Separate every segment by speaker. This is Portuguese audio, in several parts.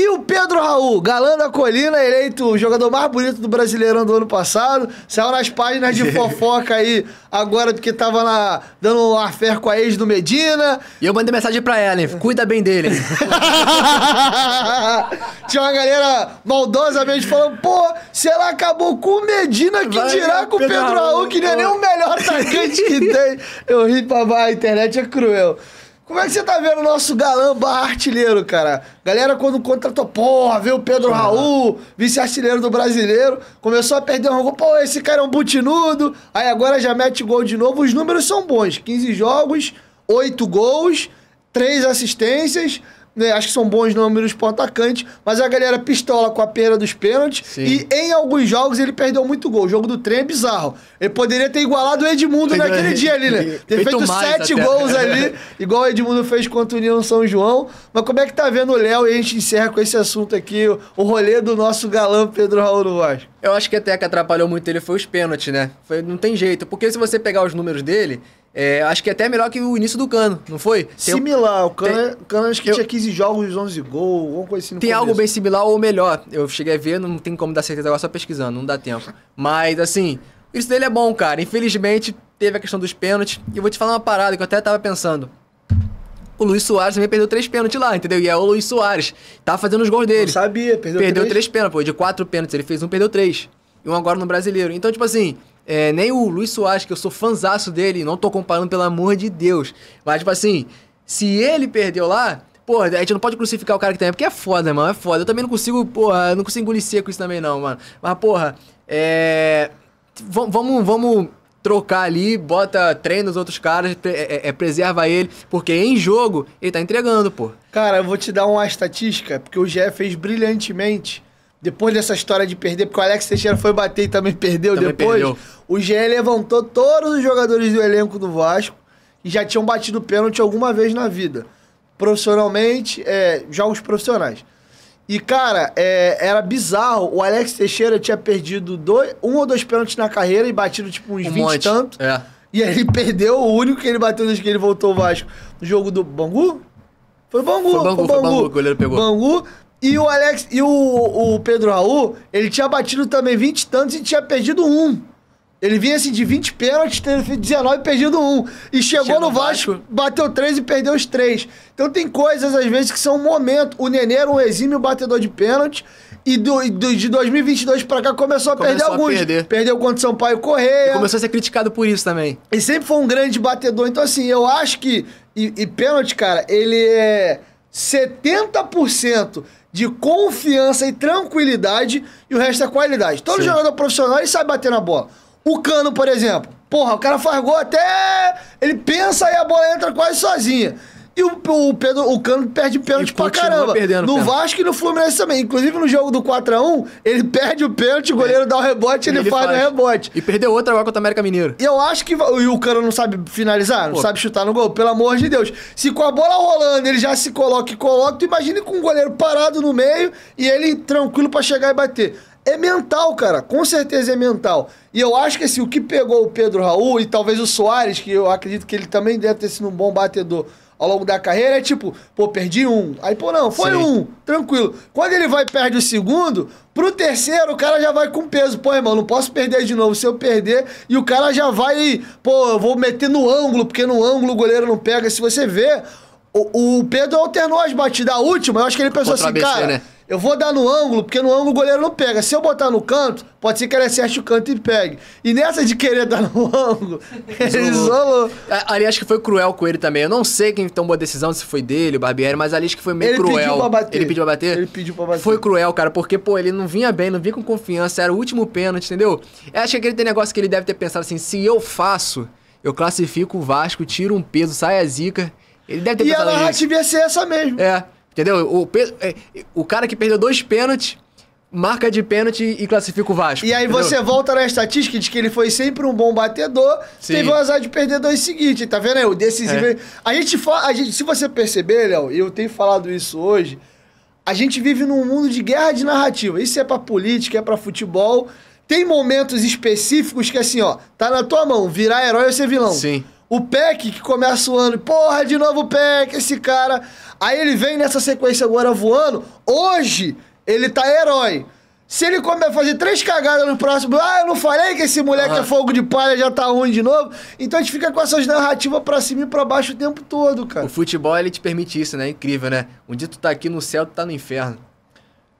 Speaker 1: E o Pedro Raul, galã da colina, eleito o jogador mais bonito do Brasileirão do ano passado. Saiu nas páginas de fofoca aí, agora porque tava lá dando um fé com a ex do Medina. E eu mandei mensagem pra ela, hein? É. Cuida bem dele. Tinha uma galera maldosamente falando, pô, se ela acabou com o Medina, que tirar dirá com o Pedro, Pedro Raul, Raul, que nem é nem o melhor atacante que tem. Eu ri pra a internet é cruel. Como é que você tá vendo o nosso galã barra artilheiro, cara? Galera, quando contratou, porra, viu o Pedro Raul, vice-artilheiro do brasileiro, começou a perder um gol, pô, esse cara é um butinudo, aí agora já mete gol de novo. Os números são bons: 15 jogos, 8 gols, 3 assistências né, acho que são bons números pro atacante, mas a galera pistola com a perda dos pênaltis. Sim. E em alguns jogos ele perdeu muito gol. O jogo do trem é bizarro. Ele poderia ter igualado o Edmundo naquele dia ali, né? Ter feito, feito sete até. gols ali, é. igual o Edmundo fez contra o União São João. Mas como é que tá vendo o Léo? E a gente encerra com esse assunto aqui, o rolê do nosso galã Pedro Raul do Vasco. Eu acho que até que atrapalhou muito ele
Speaker 2: foi os pênaltis, né? Foi, não tem jeito, porque se você pegar os números dele, é, acho que é até melhor que o
Speaker 1: início do Cano, não foi? Tem, similar, o Cano, tem, é- Cano acho que eu, tinha 15 jogos, 11 gols, alguma coisa assim. tem começo. algo bem
Speaker 2: similar ou melhor. Eu cheguei a ver, não tem como dar certeza agora só pesquisando, não dá tempo. Mas assim, isso dele é bom, cara. Infelizmente teve a questão dos pênaltis. E eu vou te falar uma parada que eu até tava pensando. O Luiz Soares também perdeu três pênaltis lá, entendeu? E é o Luiz Soares. Tava tá fazendo os gols dele. Eu sabia, perdeu, perdeu três. três pênaltis, pô. De quatro pênaltis, ele fez um, perdeu três. E um agora no brasileiro. Então, tipo assim, é, nem o Luiz Soares, que eu sou fanzaço dele, não tô comparando, pelo amor de Deus. Mas, tipo assim, se ele perdeu lá, porra, a gente não pode crucificar o cara que tem, porque é foda, mano, é foda. Eu também não consigo, porra, não consigo engolir seco isso também, não, mano. Mas, porra, é. Vamos, vamos trocar ali, bota treina os outros caras, é, é, é, preserva
Speaker 1: ele, porque em jogo ele tá entregando, pô. Cara, eu vou te dar uma estatística, porque o GE fez brilhantemente depois dessa história de perder, porque o Alex Teixeira foi bater e também perdeu também depois, perdeu. o GE levantou todos os jogadores do elenco do Vasco que já tinham batido pênalti alguma vez na vida. Profissionalmente, é, jogos profissionais. E, cara, é, era bizarro. O Alex Teixeira tinha perdido dois, um ou dois pênaltis na carreira e batido tipo uns um 20 e tanto. É. E aí ele perdeu o único que ele bateu desde que ele voltou o Vasco. No jogo do Bangu? Foi Bangu, foi Bangu, foi Bangu, que o goleiro pegou. Bangu e o Alex e o, o Pedro Raul, ele tinha batido também 20 tantos e tinha perdido um. Ele vinha assim de 20 pênaltis, teve 19 e perdido um. E chegou Chega no Vasco, Vasco, bateu três e perdeu os três Então tem coisas, às vezes, que são um momento. O Nenê era um exímio batedor de pênalti. E do, do, de 2022 pra cá começou a começou perder a alguns. Perder. Perdeu contra o Sampaio Correia. começou a ser criticado por isso também. E sempre foi um grande batedor. Então, assim, eu acho que. E, e pênalti, cara, ele é 70% de confiança e tranquilidade e o resto é qualidade. Todo Sim. jogador profissional ele sabe bater na bola. O Cano, por exemplo, porra, o cara faz gol até. Ele pensa e a bola entra quase sozinha. E o, o, Pedro, o Cano perde pênalti pra caramba. Perdendo no pênalti. Vasco e no Fluminense também. Inclusive no jogo do 4x1, ele perde o pênalti, o goleiro é. dá o rebote ele, ele faz, faz, o rebote. E perdeu outra agora contra o América Mineiro. E eu acho que. E o Cano não sabe finalizar, não sabe chutar no gol, pelo amor de Deus. Se com a bola rolando ele já se coloca e coloca, tu imagina com o goleiro parado no meio e ele tranquilo para chegar e bater. É mental, cara. Com certeza é mental. E eu acho que assim, o que pegou o Pedro Raul e talvez o Soares, que eu acredito que ele também deve ter sido um bom batedor, ao longo da carreira é tipo, pô, perdi um. Aí, pô, não, foi Sim. um, tranquilo. Quando ele vai e perde o segundo, pro terceiro o cara já vai com peso. Pô, irmão, não posso perder de novo. Se eu perder, e o cara já vai, pô, eu vou meter no ângulo, porque no ângulo o goleiro não pega. Se você vê, o, o Pedro alternou as batidas. A última, eu acho que ele pensou Contra assim, ABC, cara. Né? Eu vou dar no ângulo, porque no ângulo o goleiro não pega. Se eu botar no canto, pode ser que ele acerte o canto e pegue. E nessa de querer dar no ângulo, ele isolou. Ali acho que foi cruel com ele
Speaker 2: também. Eu não sei quem tomou a decisão, se foi dele, o Barbieri, mas ali acho que foi meio ele cruel. Pediu pra bater. Ele pediu pra bater? Ele pediu pra bater. Foi cruel, cara, porque, pô, ele não vinha bem, não vinha com confiança, era o último pênalti, entendeu? Eu acho que aquele negócio que ele deve ter pensado assim: se eu faço, eu classifico o Vasco, tiro um peso, sai a zica. Ele deve ter e pensado. E a narrativa ia ser essa mesmo. É. Entendeu? O, é, o cara
Speaker 1: que perdeu dois pênaltis marca de pênalti e classifica o Vasco. E aí entendeu? você volta na estatística de que ele foi sempre um bom batedor, Sim. teve o azar de perder dois seguintes, tá vendo aí? É o decisivo. É. A, gente a gente, se você perceber, Léo, e eu tenho falado isso hoje, a gente vive num mundo de guerra de narrativa. Isso é pra política, é pra futebol. Tem momentos específicos que assim, ó, tá na tua mão, virar herói ou ser vilão. Sim. O PEC que começa o ano, porra, de novo o PEC, esse cara. Aí ele vem nessa sequência agora voando. Hoje, ele tá herói. Se ele começar a fazer três cagadas no próximo, ah, eu não falei que esse moleque uhum. é fogo de palha, já tá ruim de novo. Então a gente fica com essas narrativas pra cima e pra baixo o tempo todo, cara. O futebol, ele te
Speaker 2: permite isso, né? Incrível, né? Um dia tu tá aqui no céu, tu tá no inferno.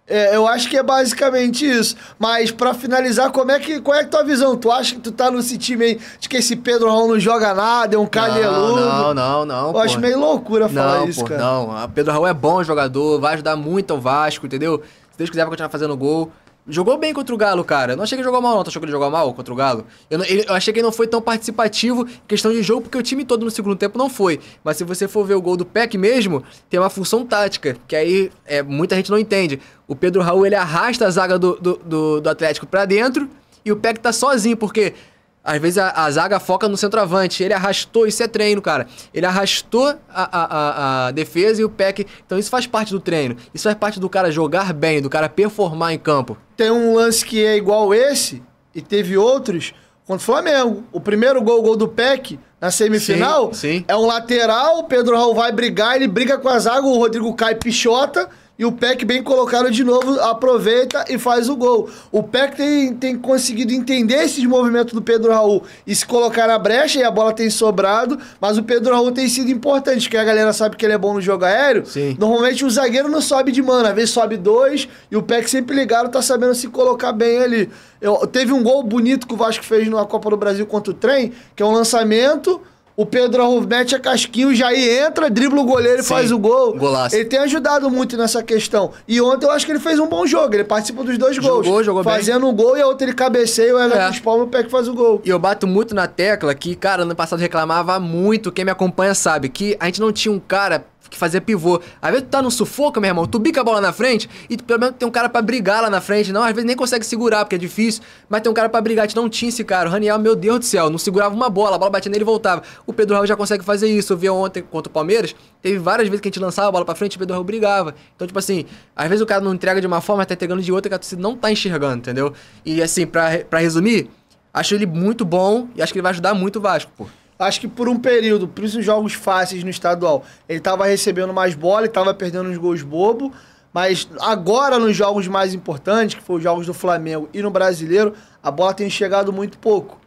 Speaker 1: É, eu acho que é basicamente isso. Mas para finalizar, como é que, qual é a tua visão? Tu acha que tu tá nesse time aí de que esse Pedro Raul não joga nada, é um caneludo? Não, não,
Speaker 2: não. Eu pô. acho meio loucura falar não, isso, pô, cara. Não, não. Ah, Pedro Raul é bom jogador, vai ajudar muito ao Vasco, entendeu? Se Deus quiser, vai continuar fazendo gol jogou bem contra o Galo, cara. Não achei que ele jogou mal, não. Tu achou que ele jogou mal contra o Galo? Eu, não, ele, eu achei que ele não foi tão participativo em questão de jogo, porque o time todo no segundo tempo não foi. Mas se você for ver o gol do PEC mesmo, tem uma função tática, que aí é, muita gente não entende. O Pedro Raul, ele arrasta a zaga do, do, do, do Atlético para dentro e o PEC tá sozinho, porque às vezes a, a, zaga foca no centroavante. Ele arrastou, isso é treino, cara. Ele arrastou a, a, a, defesa e o PEC. Então isso faz parte do treino. Isso faz parte do cara jogar bem, do cara performar em campo.
Speaker 1: Tem um lance que é igual esse, e teve outros, contra o Flamengo. O primeiro gol, o gol do PEC, na semifinal, sim, sim. é um lateral, o Pedro Raul vai brigar, ele briga com a zaga, o Rodrigo cai pichota. E o Peck bem colocado de novo, aproveita e faz o gol. O Peck tem, tem conseguido entender esses movimentos do Pedro Raul e se colocar na brecha e a bola tem sobrado, mas o Pedro Raul tem sido importante, porque a galera sabe que ele é bom no jogo aéreo. Sim. Normalmente o zagueiro não sobe de mano, às vezes sobe dois e o Peck sempre ligado tá sabendo se colocar bem ali. Eu, teve um gol bonito que o Vasco fez na Copa do Brasil contra o Trem, que é um lançamento o Pedro mete a casquinha, o Jair entra, dribla o goleiro e faz o gol. Golaço. Ele tem ajudado muito nessa questão. E ontem eu acho que ele fez um bom jogo, ele participa dos dois jogou, gols. Jogou, jogou Fazendo bem. um gol e a outra ele cabeceia, o Everton é. palmas,
Speaker 2: pé Peck faz o gol. E eu bato muito na tecla que, cara, ano passado reclamava muito, quem me acompanha sabe, que a gente não tinha um cara que fazia pivô. Às vezes tu tá no sufoco, meu irmão, tu bica a bola na frente e tu, pelo menos tem um cara para brigar lá na frente. Não, às vezes nem consegue segurar, porque é difícil, mas tem um cara para brigar. gente não tinha esse cara. O Raniel, meu Deus do céu, não segurava uma bola, a bola batia nele e voltava. O Pedro Raul já consegue fazer isso. Eu vi ontem contra o Palmeiras, teve várias vezes que a gente lançava a bola pra frente e o Pedro Raul brigava. Então, tipo assim, às vezes o cara não entrega de uma forma, tá entregando de outra que a torcida não tá enxergando, entendeu? E assim, para pra resumir,
Speaker 1: acho ele muito bom e acho que ele vai ajudar muito o Vasco, pô acho que por um período, por isso jogos fáceis no estadual, ele tava recebendo mais bola, e tava perdendo uns gols bobo, mas agora nos jogos mais importantes, que foram os jogos do Flamengo e no Brasileiro, a bola tem chegado muito pouco.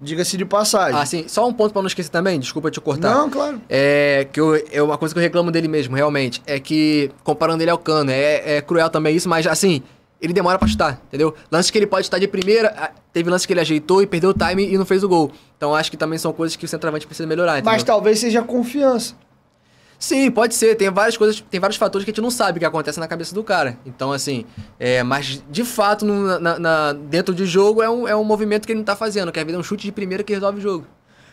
Speaker 1: Diga-se de passagem. Ah, sim. Só um ponto para não esquecer também, desculpa te cortar. Não, claro.
Speaker 2: É que eu, é uma coisa que eu reclamo dele mesmo, realmente. É que, comparando ele ao Cano, é, é cruel também isso, mas assim, ele demora pra chutar, entendeu? Lance que ele pode estar de primeira, ah, teve lance que ele ajeitou e perdeu o time e não fez o gol. Então acho que também são coisas que o centroavante precisa melhorar. Entendeu? Mas
Speaker 1: talvez seja confiança.
Speaker 2: Sim, pode ser. Tem várias coisas, tem vários fatores que a gente não sabe que acontece na cabeça do cara. Então, assim, é, mas de fato, no, na, na, dentro de jogo, é um, é um movimento que ele não tá fazendo, quer ver é um chute de primeira que resolve o jogo.